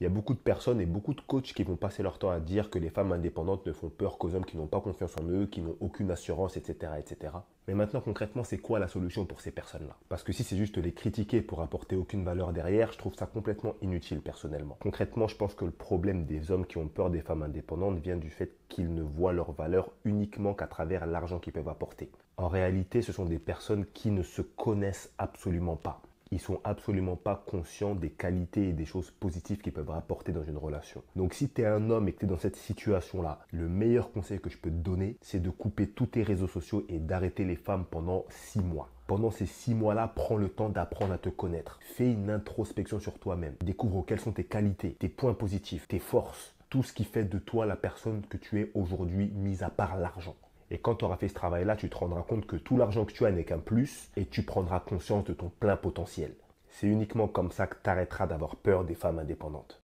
il y a beaucoup de personnes et beaucoup de coachs qui vont passer leur temps à dire que les femmes indépendantes ne font peur qu'aux hommes qui n'ont pas confiance en eux, qui n'ont aucune assurance, etc., Mais maintenant, concrètement, c'est quoi la solution pour ces personnes-là Parce que si c'est juste les critiquer pour apporter aucune valeur derrière, je trouve ça complètement inutile personnellement. Concrètement, je pense que le problème des hommes qui ont peur des femmes indépendantes vient du fait qu'ils ne voient leur valeur uniquement qu'à travers l'argent qu'ils peuvent apporter. En réalité, ce sont des personnes qui ne se connaissent absolument pas ils sont absolument pas conscients des qualités et des choses positives qu'ils peuvent apporter dans une relation. Donc si tu es un homme et que tu es dans cette situation-là, le meilleur conseil que je peux te donner, c'est de couper tous tes réseaux sociaux et d'arrêter les femmes pendant 6 mois. Pendant ces six mois-là, prends le temps d'apprendre à te connaître. Fais une introspection sur toi-même. Découvre quelles sont tes qualités, tes points positifs, tes forces, tout ce qui fait de toi la personne que tu es aujourd'hui, mis à part l'argent. Et quand tu auras fait ce travail-là, tu te rendras compte que tout l'argent que tu as n'est qu'un plus et tu prendras conscience de ton plein potentiel. C'est uniquement comme ça que tu arrêteras d'avoir peur des femmes indépendantes.